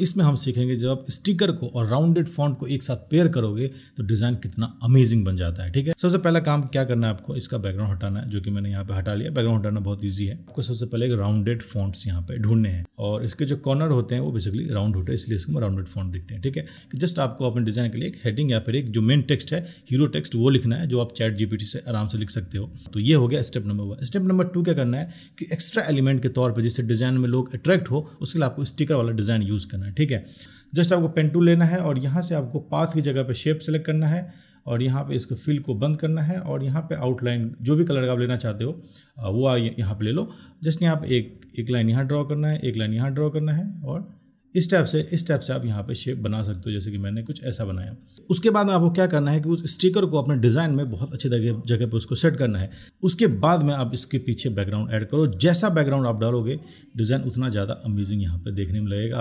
इसमें हम सीखेंगे जब आप स्टिकर को और राउंडेड फॉन्ट को एक साथ पेयर करोगे तो डिजाइन कितना अमेजिंग बन जाता है ठीक है सबसे पहला काम क्या करना है आपको इसका बैकग्राउंड हटाना है जो कि मैंने यहाँ पे हटा लिया बैकग्राउंड हटाना बहुत ईजी है आपको सबसे पहले एक राउंडेड फॉन्ट्स यहाँ पे ढूंढने हैं और इसके जो कॉर्नर होते हैं वो बेसिकली राउंड होते हैं इसलिए इसको राउंडेड फॉन्ट देखते हैं ठीक है कि जस्ट आपको अपने डिजाइन के लिए एक हेडिंग या फिर एक जो मेन टेक्स्ट है हीरो टेक्स्ट वो लिखना है जो आप चैट जीपीटी से आराम से लिख सकते हो तो ये हो गया step number one step number two क्या करना है कि एक्स्ट्रा एलिमेंट के तौर पर जिससे डिजाइन में लोग अट्रैक्ट हो उसके लिए आपको स्टिकर वाला डिजाइन यूज करना करना है ठीक है जस्ट आपको पेन टूल लेना है और यहाँ से आपको पाथ की जगह पे शेप सेलेक्ट करना है और यहाँ पे इसको फिल को बंद करना है और यहाँ पे आउटलाइन जो भी कलर का आप लेना चाहते हो वो यहाँ पे ले लो जस्ट यहाँ पे एक एक लाइन यहाँ ड्रॉ करना है एक लाइन यहाँ ड्रॉ करना है और इस टाइप से इस टाइप से आप यहाँ पे शेप बना सकते हो जैसे कि मैंने कुछ ऐसा बनाया उसके बाद में आपको क्या करना है कि उस स्टिकर को अपने डिज़ाइन में बहुत अच्छी जगह जगह पर उसको सेट करना है उसके बाद में आप इसके पीछे बैकग्राउंड ऐड करो जैसा बैकग्राउंड आप डालोगे डिज़ाइन उतना ज़्यादा अमेजिंग यहाँ पर देखने में लगेगा